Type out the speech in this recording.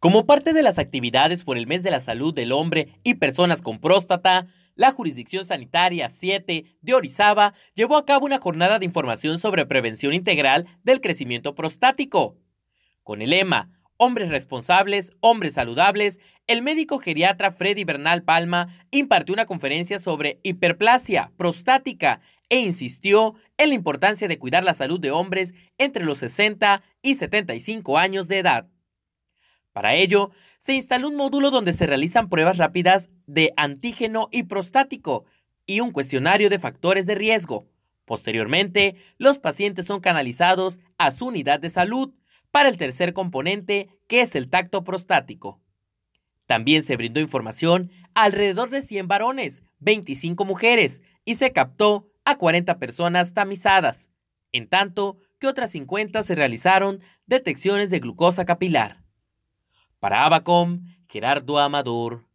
Como parte de las actividades por el mes de la salud del hombre y personas con próstata, la Jurisdicción Sanitaria 7 de Orizaba llevó a cabo una jornada de información sobre prevención integral del crecimiento prostático. Con el lema Hombres responsables, hombres saludables, el médico geriatra Freddy Bernal Palma impartió una conferencia sobre hiperplasia prostática e insistió en la importancia de cuidar la salud de hombres entre los 60 y 75 años de edad. Para ello, se instaló un módulo donde se realizan pruebas rápidas de antígeno y prostático y un cuestionario de factores de riesgo. Posteriormente, los pacientes son canalizados a su unidad de salud para el tercer componente, que es el tacto prostático. También se brindó información a alrededor de 100 varones, 25 mujeres y se captó a 40 personas tamizadas, en tanto que otras 50 se realizaron detecciones de glucosa capilar. Para Abacom, Gerardo Amador.